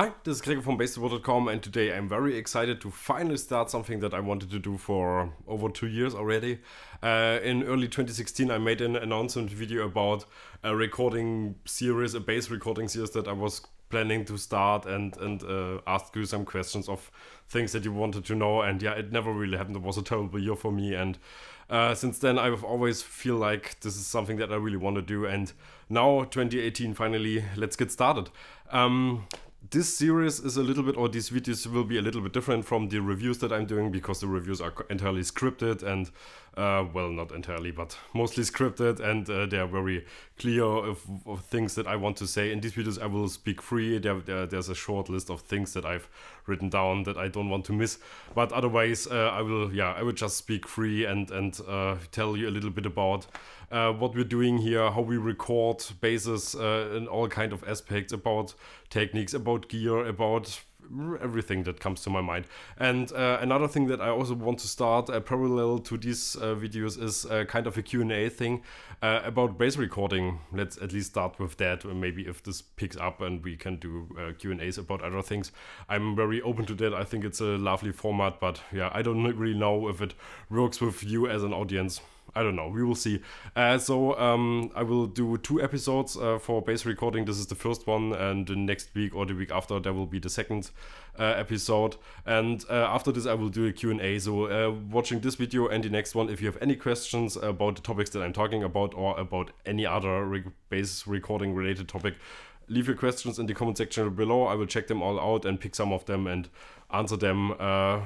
Hi, this is Gregor from Baseball.com and today I'm very excited to finally start something that I wanted to do for over two years already. Uh, in early 2016 I made an announcement video about a recording series, a bass recording series that I was planning to start and, and uh, you some questions of things that you wanted to know and yeah, it never really happened. It was a terrible year for me and uh, since then I've always feel like this is something that I really want to do and now 2018 finally let's get started um, this series is a little bit, or these videos will be a little bit different from the reviews that I'm doing because the reviews are entirely scripted and uh, well, not entirely, but mostly scripted, and uh, they are very clear of, of, things that I want to say. In these videos, I will speak free. There, there, there's a short list of things that I've written down that I don't want to miss. But otherwise, uh, I will, yeah, I will just speak free and and uh, tell you a little bit about uh, what we're doing here, how we record bases, and uh, all kind of aspects about techniques, about gear, about everything that comes to my mind. And uh, another thing that I also want to start uh, parallel to these uh, videos is uh, kind of a Q&A thing uh, about bass recording. Let's at least start with that. Maybe if this picks up and we can do uh, Q&As about other things. I'm very open to that. I think it's a lovely format, but yeah, I don't really know if it works with you as an audience. I don't know. We will see. Uh, so um, I will do two episodes uh, for base recording. This is the first one, and the next week or the week after there will be the second uh, episode. And uh, after this, I will do a Q and A. So uh, watching this video and the next one, if you have any questions about the topics that I'm talking about or about any other re base recording related topic, leave your questions in the comment section below. I will check them all out and pick some of them and answer them uh,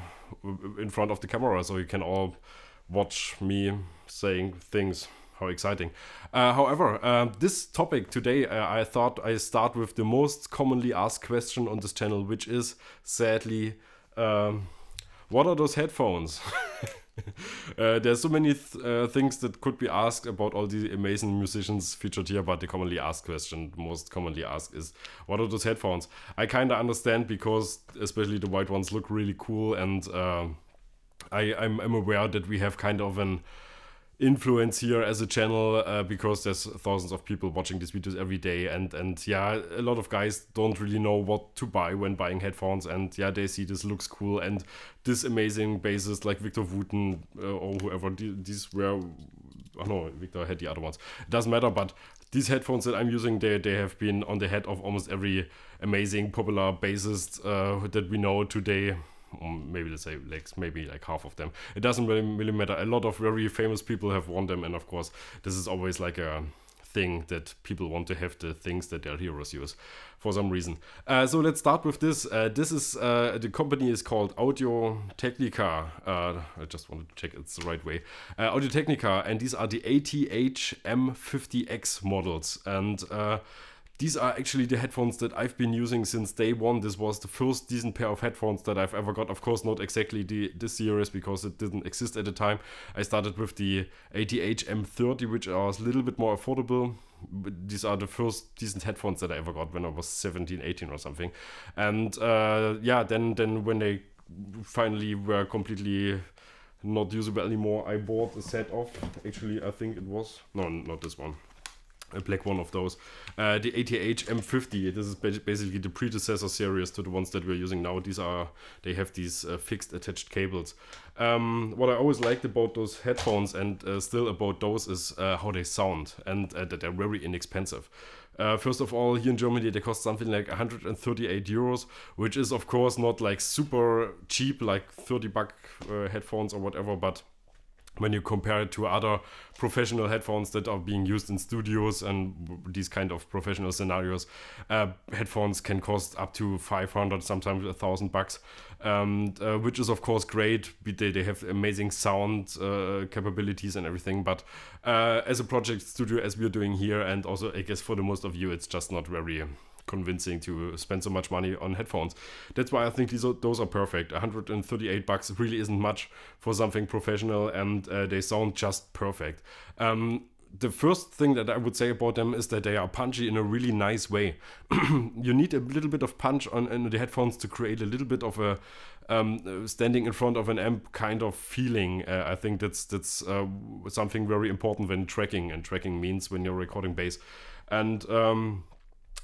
in front of the camera, so you can all watch me saying things. How exciting. Uh, however, um, this topic today, uh, I thought I start with the most commonly asked question on this channel, which is sadly, um, what are those headphones? Uh, there's so many th uh, things that could be asked about all the amazing musicians featured here, but the commonly asked question, most commonly asked, is what are those headphones? I kind of understand because, especially the white ones, look really cool, and uh, I, am aware that we have kind of an influence here as a channel uh, because there's thousands of people watching these videos every day and and yeah a lot of guys don't really know what to buy when buying headphones and yeah they see this looks cool and this amazing bassist like Victor Wooten uh, or whoever these were oh no Victor had the other ones it doesn't matter but these headphones that I'm using they they have been on the head of almost every amazing popular bassist uh, that we know today maybe let's say legs maybe like half of them. It doesn't really, really matter. A lot of very famous people have won them, and of course, this is always like a thing that people want to have the things that their heroes use for some reason. Uh, so let's start with this. Uh, this is uh, the company is called Audio Technica. Uh, I just wanted to check it's the right way. Uh, Audio Technica, and these are the ATH M50X models. And uh, these are actually the headphones that I've been using since day one. This was the first decent pair of headphones that I've ever got. Of course, not exactly the this series because it didn't exist at the time. I started with the ATH M30, which was a little bit more affordable these are the first decent headphones that I ever got when I was 17, 18 or something. And uh, yeah, then then when they finally were completely not usable anymore, I bought a set of actually I think it was no not this one black one of those. Uh, the ATH M50. This is basically the predecessor series to the ones that we're using now. These are they have these uh, fixed attached cables. Um, what I always liked about those headphones and uh, still about those is uh, how they sound and uh, that they're very inexpensive. Uh, first of all, here in Germany, they cost something like 138 euros, which is of course not like super cheap, like 30 buck uh, headphones or whatever, but when you compare it to other professional headphones that are being used in studios and these kind of professional scenarios, uh, headphones can cost up to 500, sometimes a thousand bucks, um, uh, which is of course great. They, they have amazing sound uh, capabilities and everything. But uh, as a project studio, as we're doing here, and also I guess for the most of you, it's just not very convincing to spend so much money on headphones. That's why I think these are, those are perfect. 138 bucks really isn't much for something professional, and uh, they sound just perfect. Um, the first thing that I would say about them is that they are punchy in a really nice way. you need a little bit of punch on in the headphones to create a little bit of a um, uh, standing in front of an amp kind of feeling. Uh, I think that's that's uh, something very important when tracking, and tracking means when you're recording bass. And um,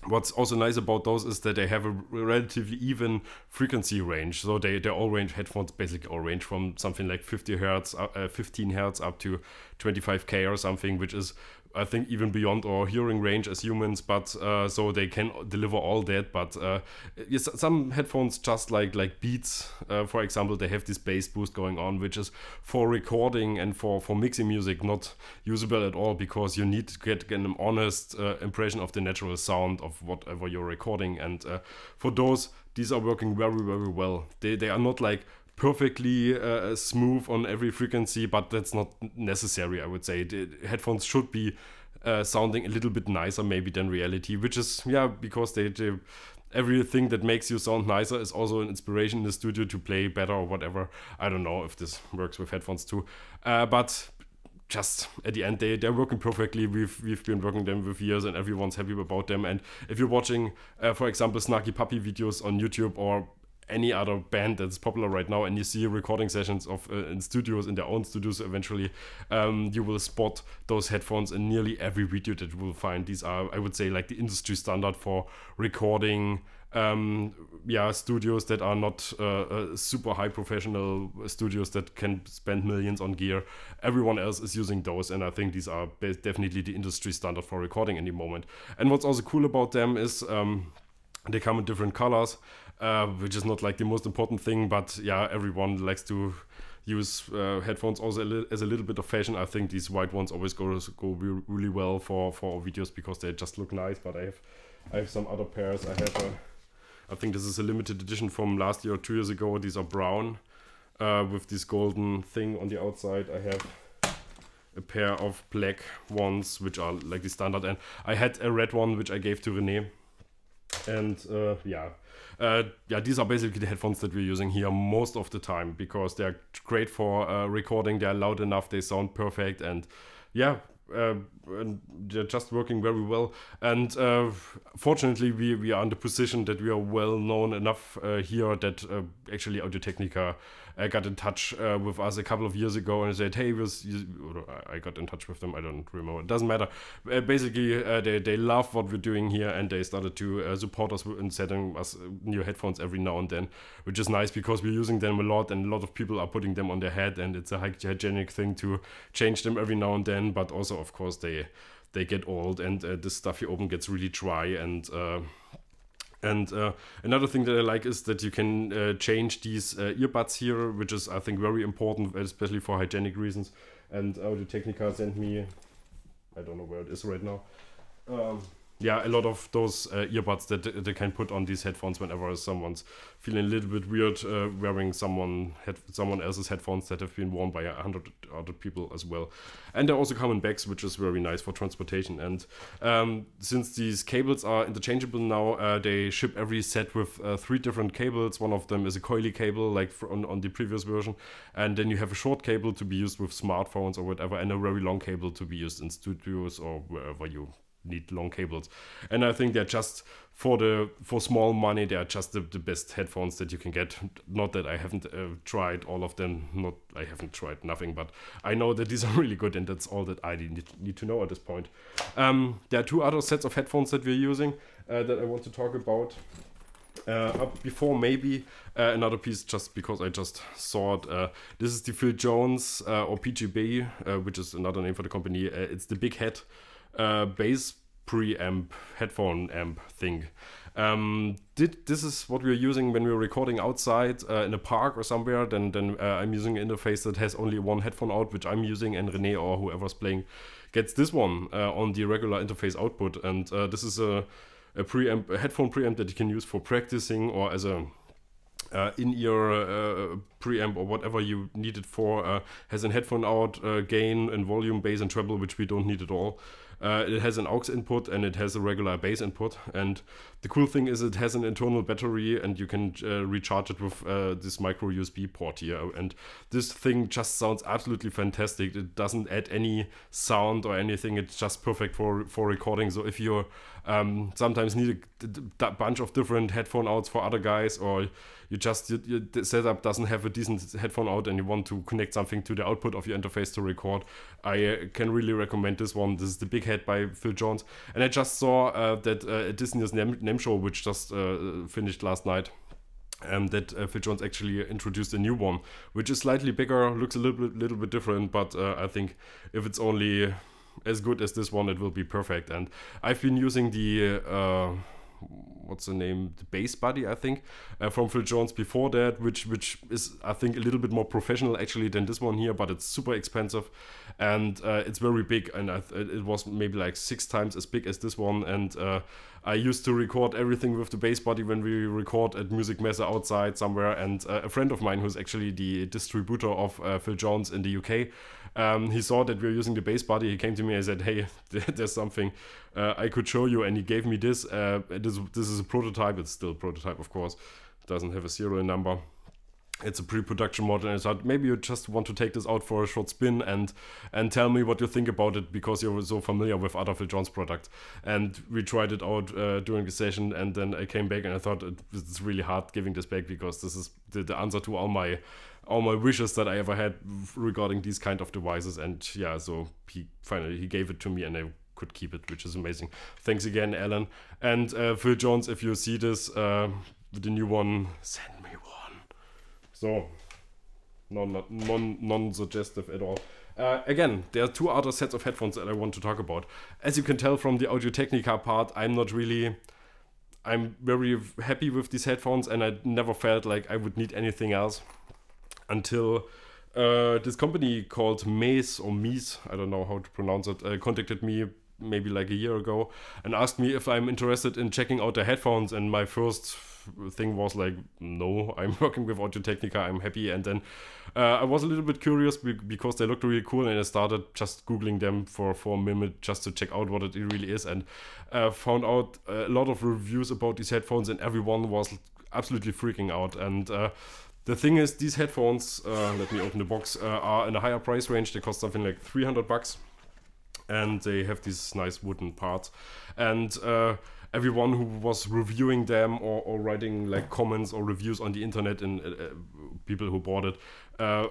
what's also nice about those is that they have a relatively even frequency range so they, they all range headphones basically all range from something like 50 hertz uh, uh 15 hertz up to 25k or something which is I think even beyond our hearing range as humans, but uh, so they can deliver all that. But uh, some headphones, just like like Beats, uh, for example, they have this bass boost going on, which is for recording and for for mixing music not usable at all because you need to get, get an honest uh, impression of the natural sound of whatever you're recording. And uh, for those, these are working very very well. They they are not like perfectly uh, smooth on every frequency, but that's not necessary, I would say. headphones should be uh, sounding a little bit nicer, maybe, than reality, which is, yeah, because they, they everything that makes you sound nicer is also an inspiration in the studio to play better or whatever. I don't know if this works with headphones too, uh, but just at the end they they're working perfectly. We've we've been working them with years and everyone's happy about them. And if you're watching, uh, for example, Snarky Puppy videos on YouTube or any other band that's popular right now and you see recording sessions of uh, in studios in their own studios eventually um, you will spot those headphones in nearly every video that you will find these are i would say like the industry standard for recording um, yeah, studios that are not uh, uh, super high professional studios that can spend millions on gear. Everyone else is using those, and I think these are definitely the industry standard for recording any moment. And what's also cool about them is. Um, they come in different colors, uh, which is not like the most important thing, but yeah, everyone likes to use uh, headphones also as a little bit of fashion. I think these white ones always go go really well for for videos because they just look nice. But I have I have some other pairs. I have a I think this is a limited edition from last year or two years ago. These are brown uh, with this golden thing on the outside. I have a pair of black ones which are like the standard and I had a red one which I gave to Renee and uh, yeah, uh, yeah, these are basically the headphones that we're using here most of the time because they're great for uh, recording. They're loud enough. They sound perfect, and yeah. Uh, and they're just working very well, and uh, fortunately, we, we are in the position that we are well known enough uh, here that uh, actually Audio Technica I got in touch uh, with us a couple of years ago and said, "Hey, was I got in touch with them. I don't remember. It doesn't matter. Uh, basically, uh, they they love what we're doing here, and they started to uh, support us in setting us new headphones every now and then, which is nice because we're using them a lot, and a lot of people are putting them on their head, and it's a hygienic thing to change them every now and then. But also, of course, they they get old, and uh, this stuff you open gets really dry and." And uh, another thing that I like is that you can uh, change these uh, earbuds here, which is I think very important, especially for hygienic reasons. And Audio uh, Technica sent me, I don't know where it is right now. Um, yeah, a lot of those uh, earbuds that they can put on these headphones whenever someone's feeling a little bit weird uh, wearing someone head, someone else's headphones that have been worn by a hundred other people as well. And they also come in bags, which is very nice for transportation. And um, since these cables are interchangeable now, uh, they ship every set with uh, three different cables. One of them is a coily cable, like on, on the previous version, and then you have a short cable to be used with smartphones or whatever, and a very long cable to be used in studios or wherever you need long cables. And I think they're just for the for small money. They are just the, the best headphones that you can get. Not that I haven't uh, tried all of them. Not I haven't tried nothing, but I know that these are really good, and that's all that I need, need to know at this point. Um, there are two other sets of headphones that we're using uh, that I want to talk about. Uh, up before maybe uh, another piece just because I just saw it. Uh, this is the Phil Jones uh, or PGB, uh, which is another name for the company. Uh, it's the big head uh, bass preamp, headphone amp thing. Um, did this is what we're using when we're recording outside uh, in a park or somewhere. Then then uh, I'm using an interface that has only one headphone out, which I'm using, and Rene or whoever's playing gets this one uh, on the regular interface output. And uh, this is a a preamp, a headphone preamp that you can use for practicing or as a uh, in your uh, preamp or whatever you need it for uh, has an headphone out uh, gain and volume bass and treble which we don't need at all uh, it has an aux input and it has a regular bass input. And the cool thing is it has an internal battery and you can uh, recharge it with uh, this micro USB port here. And this thing just sounds absolutely fantastic. It doesn't add any sound or anything. It's just perfect for, for recording. So if you're um, sometimes need a, a, bunch of different headphone outs for other guys, or you just your, your, setup doesn't have a decent headphone out and you want to connect something to the output of your interface to record. I uh, can really recommend this one. This is the Big Head by Phil Jones, and I just saw uh, that uh, Disney's name, show, which just uh, finished last night. Um, that uh, Phil Jones actually introduced a new one, which is slightly bigger, looks a little bit, little bit different, but uh, I think if it's only as good as this one, it will be perfect. And I've been using the uh, what's the name, the bass body, I think, uh, from Phil Jones before that, which which is I think a little bit more professional actually than this one here, but it's super expensive, and uh, it's very big, and it was maybe like six times as big as this one, and. Uh, I used to record everything with the bass body when we record at Music Mesa outside somewhere. And uh, a friend of mine, who's actually the distributor of uh, Phil Jones in the UK, um, he saw that we were using the base body. He came to me and said, "Hey, there's something uh, I could show you." And he gave me this. Uh, this this is a prototype. It's still a prototype, of course. doesn't have a serial number. It's a pre-production model, and I thought maybe you just want to take this out for a short spin and and tell me what you think about it because you're so familiar with Adolf John's products. And we tried it out uh, during the session, and then I came back and I thought it's really hard giving this back because this is the, the answer to all my all my wishes that I ever had regarding these kind of devices. And yeah, so he finally he gave it to me, and I could keep it, which is amazing. Thanks again, Alan and uh, Phil Jones. If you see this, uh, the new one, send me one. So non non non suggestive at all. Uh, again, there are two other sets of headphones that I want to talk about. As you can tell from the Audio Technica part, I'm not really. I'm very happy with these headphones and I never felt like I would need anything else until uh, this company called Mace or Mies, I don't know how to pronounce it, uh, contacted me maybe like a year ago and asked me if I'm interested in checking out the headphones. And my first thing was like, no, I'm working with Audio Technica, I'm happy. And then uh, I was a little bit curious because they looked really cool and I started just Googling them for, for a minute just to check out what it really is and uh, found out a lot of reviews about these headphones and everyone was absolutely freaking out. And uh, the thing is, these headphones, uh, let me open the box, uh, are in a higher price range. They cost something like 300 bucks. And they have this nice wooden part. And uh, everyone who was reviewing them or, or, writing like comments or reviews on the internet and uh, uh, people who bought it uh,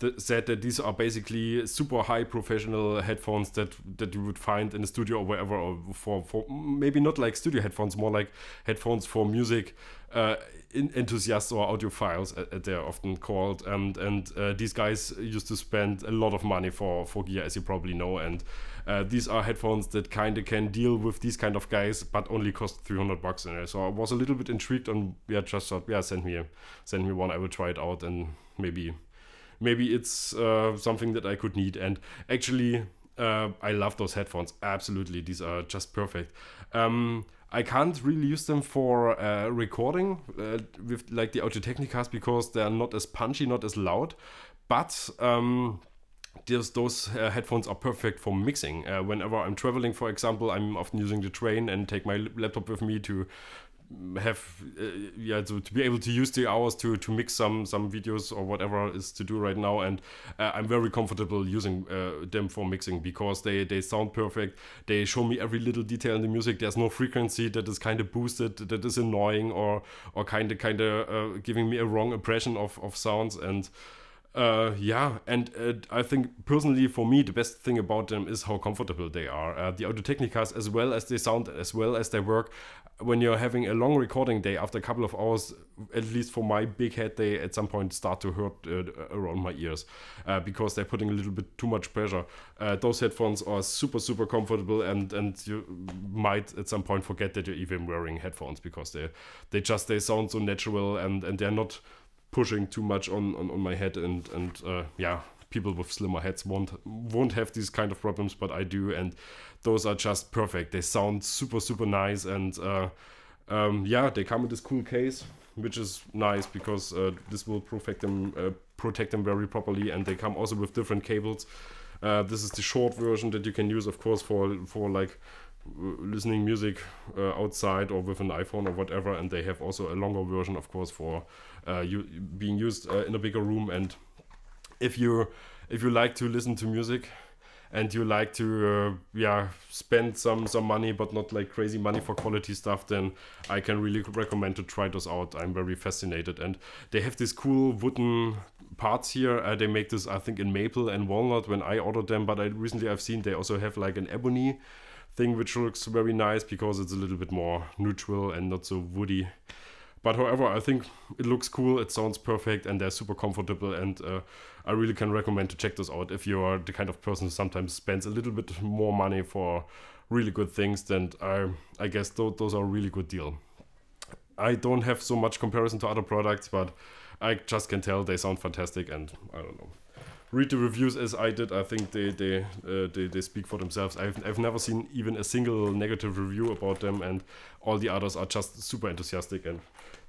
th- said that these are basically super high professional headphones that that you would find in a studio or wherever or for for maybe not like studio headphones more like headphones for music uh, enthusiasts or audiophiles, as uh, uh, they're often called. And and uh, these guys used to spend a lot of money for for gear, as you probably know. And uh, these are headphones that kind of can deal with these kind of guys, but only cost 300 bucks. And so I was a little bit intrigued, and yeah, just thought, yeah, send me send me one. I will try it out, and maybe maybe it's uh, something that I could need. And actually. Uh, I love those headphones. Absolutely, these are just perfect. Um, I can't really use them for uh, recording uh, with like the Audio Technicas because they're not as punchy, not as loud. But um, those, those uh, headphones are perfect for mixing. Uh, whenever I'm traveling, for example, I'm often using the train and take my laptop with me to have uh, yeah to, to be able to use the hours to to mix some some videos or whatever is to do right now and uh, i'm very comfortable using uh, them for mixing because they they sound perfect they show me every little detail in the music there's no frequency that is kind of boosted that is annoying or or kind of kind of uh, giving me a wrong impression of of sounds and uh, yeah, and uh, I think personally for me the best thing about them is how comfortable they are. Uh, the Audio Technicas, as well as they sound, as well as they work, when you're having a long recording day after a couple of hours at least for my big head they at some point start to hurt uh, uh, around my ears uh, because they're putting a little bit too much pressure uh, those headphones are super super comfortable and and you might at some point forget that you're even wearing headphones because they they just they sound so natural and and they're not pushing too much on on, on my head and and uh, yeah people with slimmer heads won't won't have these kind of problems, but I do, and those are just perfect. They sound super super nice, and uh, um, yeah, they come in this cool case, which is nice because uh, this will protect them uh, protect them very properly, and they come also with different cables. Uh, this is the short version that you can use, of course, for for like listening music uh, outside or with an iPhone or whatever, and they have also a longer version, of course, for uh, being used uh, in a bigger room and if you if you like to listen to music and you like to uh, yeah spend some some money but not like crazy money for quality stuff then i can really recommend to try those out i'm very fascinated and they have this cool wooden parts here uh, they make this i think in maple and walnut when i ordered them but i recently i've seen they also have like an ebony thing which looks very nice because it's a little bit more neutral and not so woody but however, I think it looks cool, it sounds perfect, and they're super comfortable. And uh, I really can recommend to check this out if you are the kind of person who sometimes spends a little bit more money for really good things. Then I, I guess th those are a really good deal. I don't have so much comparison to other products, but I just can tell they sound fantastic, and I don't know read the reviews as I did, I think they they uh, they, they speak for themselves. I've I've never seen even a single negative review about them, and all the others are just super enthusiastic. And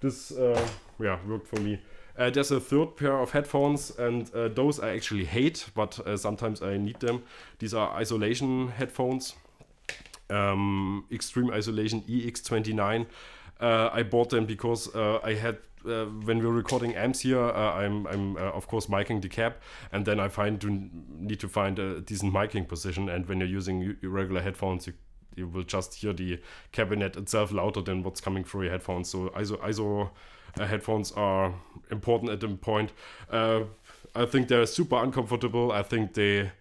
this uh, yeah worked for me. Uh, there's a third pair of headphones, and uh, those I actually hate, but uh, sometimes I need them. These are isolation headphones, um, Extreme Isolation EX29. Uh, I bought them because uh, I had uh, when we're recording amps here, uh, I'm, I'm uh, of course miking the cab, and then I find to need to find a decent miking position. And when you're using regular headphones, you, you will just hear the cabinet itself louder than what's coming through your headphones. So ISO ISO uh, headphones are important at the point. Uh, I think they're super uncomfortable. I think they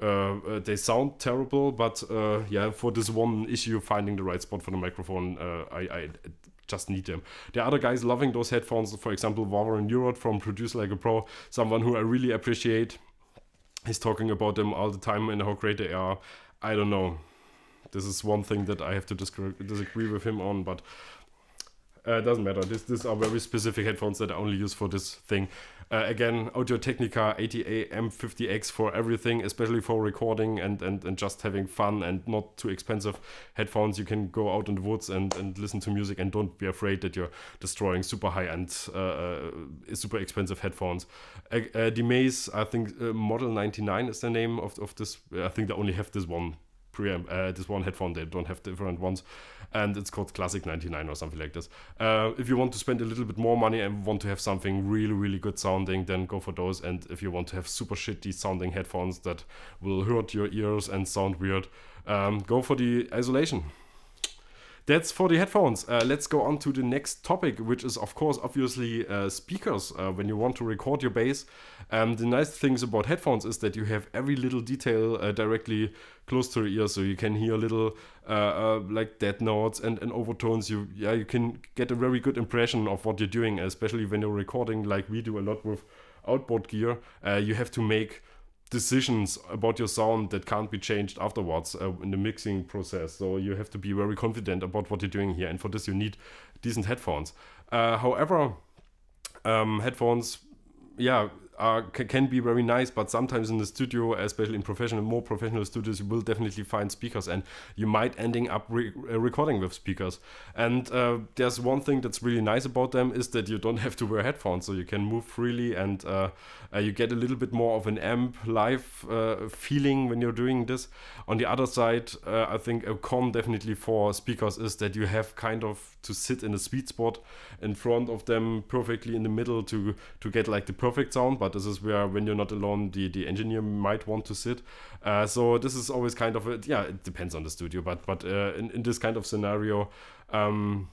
uh, they sound terrible, but uh, yeah, for this one issue, finding the right spot for the microphone, uh, I, I just need them. There are other guys loving those headphones, for example, Warren Nurot from Produce Like a Pro, someone who I really appreciate. He's talking about them all the time and how great they are. I don't know. This is one thing that I have to disagree with him on, but uh, doesn't matter. This, these are very specific headphones that I only use for this thing. Uh, again, Audio Technica 80 M50X for everything, especially for recording and, and, and just having fun and not too expensive headphones. You can go out in the woods and, and listen to music and don't be afraid that you're destroying super high end, uh, uh, super expensive headphones. Uh, uh, the Maze, I think uh, Model 99 is the name of, of this. I think they only have this one preamp. Uh, this one headphone, they don't have different ones, and it's called Classic 99 or something like this. Uh, if you want to spend a little bit more money and want to have something really, really good sounding, then go for those. And if you want to have super shitty sounding headphones that will hurt your ears and sound weird, um, go for the isolation that's for the headphones. Uh, let's go on to the next topic, which is, of course, obviously uh, speakers. Uh, when you want to record your bass, um, the nice things about headphones is that you have every little detail uh, directly close to your ear, so you can hear little uh, uh, like dead notes and, and overtones. You yeah, you can get a very good impression of what you're doing, especially when you're recording like we do a lot with outboard gear. Uh, you have to make decisions about your sound that can't be changed afterwards uh, in the mixing process. So you have to be very confident about what you're doing here, and for this you need decent headphones. Uh, however, um, headphones, yeah, are, can be very nice, but sometimes in the studio, especially in professional, more professional studios, you will definitely find speakers, and you might ending up re uh, recording with speakers. And uh, there's one thing that's really nice about them is that you don't have to wear headphones, so you can move freely and uh, uh, you get a little bit more of an amp live uh, feeling when you're doing this. On the other side, uh, I think a con definitely for speakers is that you have kind of to sit in a sweet spot in front of them, perfectly in the middle to to get like the perfect sound. But this is where when you're not alone, the the engineer might want to sit. Uh, so this is always kind of a, yeah, it depends on the studio, but but uh, in in this kind of scenario. Um,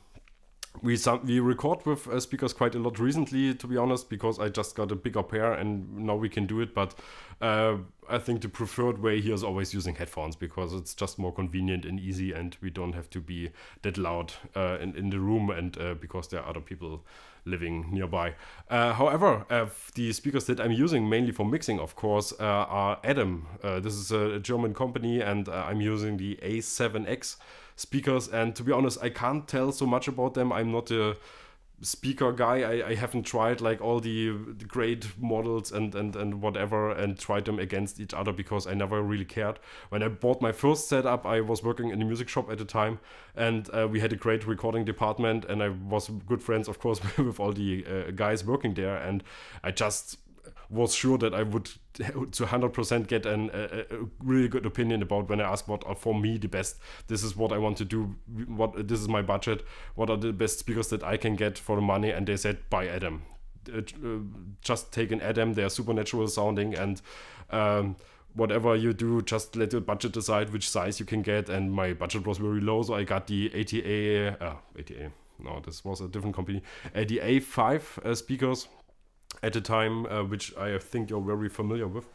we some, we record with uh, speakers quite a lot recently, to be honest, because I just got a bigger pair and now we can do it. But uh, I think the preferred way here is always using headphones because it's just more convenient and easy, and we don't have to be that loud uh, in, in the room, and uh, because there are other people living nearby. Uh, however, uh, the speakers that I'm using mainly for mixing, of course, uh, are Adam. Uh, this is a German company, and uh, I'm using the A7X speakers. And to be honest, I can't tell so much about them. I'm not a speaker guy. I, I haven't tried like all the, the great models and, and, and whatever and tried them against each other because I never really cared. When I bought my first setup, I was working in a music shop at the time and uh, we had a great recording department and I was good friends, of course, with all the uh, guys working there. And I just was sure that I would to 100% get an, a, a, really good opinion about when I ask what are for me the best. This is what I want to do. What this is my budget. What are the best speakers that I can get for the money? And they said buy Adam. Uh, uh just take an Adam. They are supernatural sounding and. Um, whatever you do, just let your budget decide which size you can get. And my budget was very low, so I got the ATA, uh, ATA, no, this was a different company, Ada 5 uh, speakers at a time uh, which I think you're very familiar with.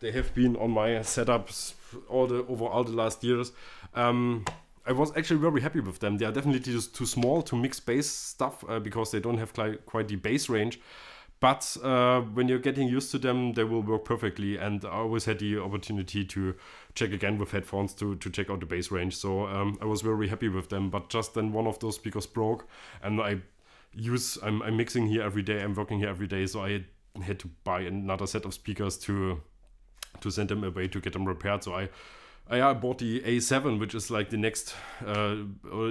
They have been on my setups all the over all the last years. Um, I was actually very happy with them. They are definitely just too small to mix bass stuff uh, because they don't have quite the bass range. But uh, when you're getting used to them, they will work perfectly. And I always had the opportunity to check again with headphones to, to check out the bass range. So um, I was very happy with them. But just then one of those speakers broke and I use I'm, I'm mixing here every day i'm working here every day so i had to buy another set of speakers to to send them away to get them repaired so i I bought the A7, which is like the next, uh,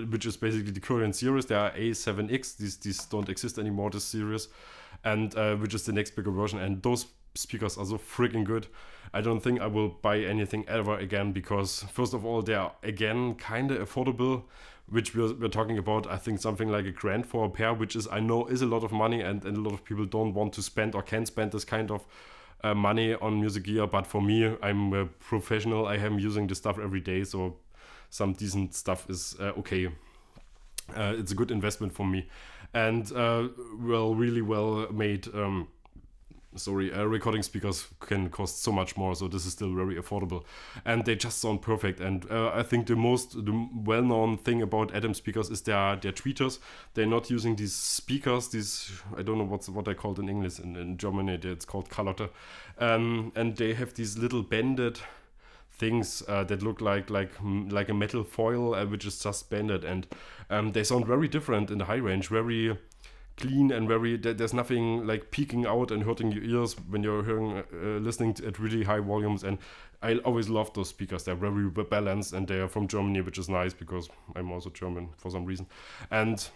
which is basically the current series. There are A7X. These these don't exist anymore. This series, and uh, which is the next bigger version. And those speakers are so freaking good. I don't think I will buy anything ever again because first of all, they are again kind of affordable, which we're, we're talking about, I think something like a grand for a pair, which is I know is a lot of money and, and a lot of people don't want to spend or can spend this kind of uh, money on music gear. But for me, I'm a professional. I am using this stuff every day, so some decent stuff is uh, okay. Uh, it's a good investment for me, and uh, well, really well made. Um, sorry, uh, recording speakers can cost so much more. So this is still very affordable, and they just sound perfect. And uh, I think the most the well-known thing about Adam speakers is their their tweeters. They're not using these speakers. These I don't know what's what they called in English. In, in Germany, it's called Kalotte, um, and they have these little bended things uh, that look like like like a metal foil, uh, which is just and um, they sound very different in the high range. Very clean and very there's nothing like peeking out and hurting your ears when you're hearing uh, listening to, at really high volumes and i always love those speakers they're very balanced and they are from germany which is nice because i'm also german for some reason and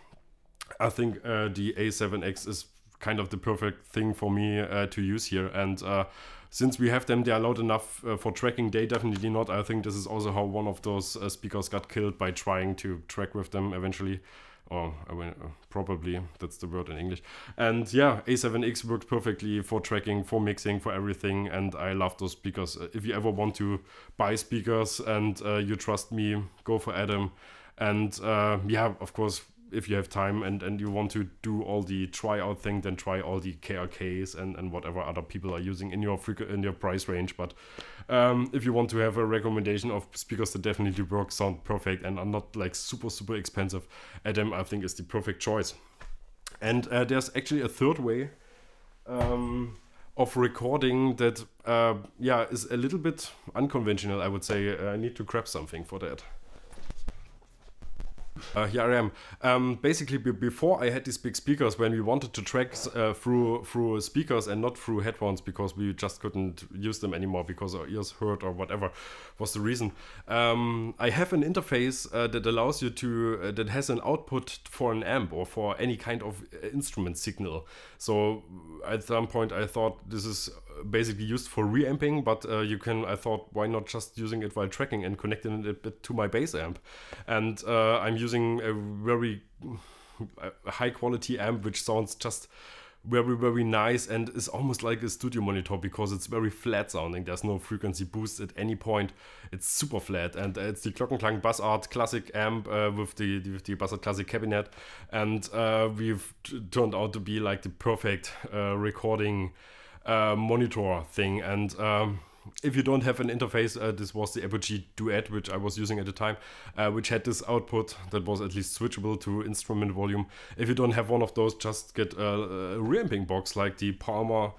i think uh, the a7x is kind of the perfect thing for me uh, to use here and uh, since we have them they are loud enough uh, for tracking they definitely not i think this is also how one of those uh, speakers got killed by trying to track with them eventually or uh, probably that's the word in English. And yeah, A7X worked perfectly for tracking, for mixing, for everything. And I love those speakers. Uh, if you ever want to buy speakers and uh, you trust me, go for Adam. And uh, yeah, of course, if you have time and, and you want to do all the tryout thing, then try all the KRKs and, and whatever other people are using in your frequ- in your price range. But um, if you want to have a recommendation of speakers that definitely work, sound perfect, and are not like super super expensive, Adam I think is the perfect choice. And uh, there's actually a third way. Um, of recording that uh, yeah is a little bit unconventional i would say uh, i need to grab something for that uh, here I am. Um, basically, before I had these big speakers, when we wanted to track uh, through through speakers and not through headphones because we just couldn't use them anymore because our ears hurt or whatever was the reason. Um, I have an interface uh, that allows you to uh, that has an output for an amp or for any kind of uh, instrument signal. So uh, at some point, I thought this is basically used for reamping, but you can. I thought why not just using it while tracking and connecting it to my bass amp, and I'm using a very high quality amp which sounds just very very nice and is almost like a studio monitor because it's very flat sounding there's no frequency boost at any point it's super flat and uh, it's the glockenklang bassart classic amp uh, with the with the bassart classic cabinet and uh, we've turned out to be like the perfect uh, recording uh, monitor thing and um, if you don't have an interface, uh, this was the Apogee Duet, which I was using at the time, uh, which had this output that was at least switchable to instrument volume. If you don't have one of those, just get a, a reamping box like the Palmer,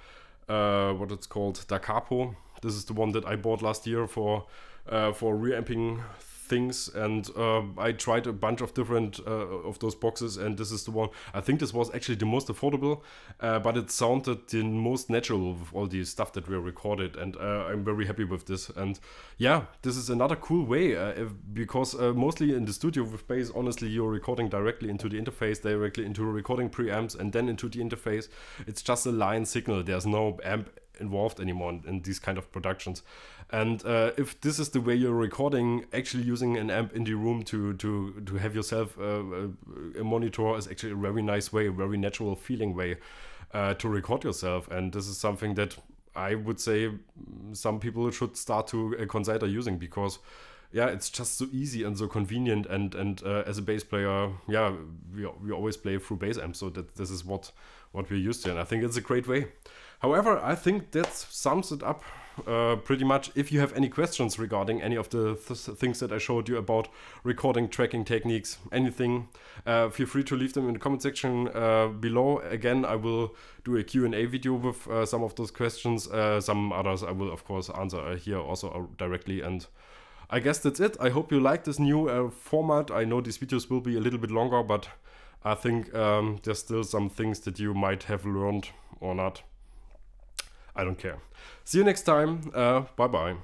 uh, what it's called, Da Capo. This is the one that I bought last year for, uh, for reamping things and uh, I tried a bunch of different uh, of those boxes and this is the one I think this was actually the most affordable uh, but it sounded the most natural with all the stuff that we recorded and uh, I'm very happy with this and yeah this is another cool way uh, if, because uh, mostly in the studio with bass honestly you're recording directly into the interface directly into recording preamps and then into the interface it's just a line signal there's no amp involved anymore in, in these kind of productions and uh, if this is the way you're recording, actually using an amp in the room to to to have yourself a, uh, uh, a monitor is actually a very nice way, a very natural feeling way uh, to record yourself. And this is something that I would say mm, some people should start to uh, consider using because yeah, it's just so easy and so convenient. And and uh, as a bass player, yeah, we, we always play through bass amps, so that this is what what we're used to, and I think it's a great way. However, I think that sums it up uh, pretty much. If you have any questions regarding any of the th things that I showed you about recording, tracking techniques, anything, uh, feel free to leave them in the comment section uh, below. Again, I will do a Q&A video with uh, some of those questions. Uh, some others I will, of course, answer here also uh, directly. And I guess that's it. I hope you like this new format. I know these videos will be a little bit longer, but I think um, there's still some things that you might have learned or not. I don't care. See you next time. Uh, bye bye.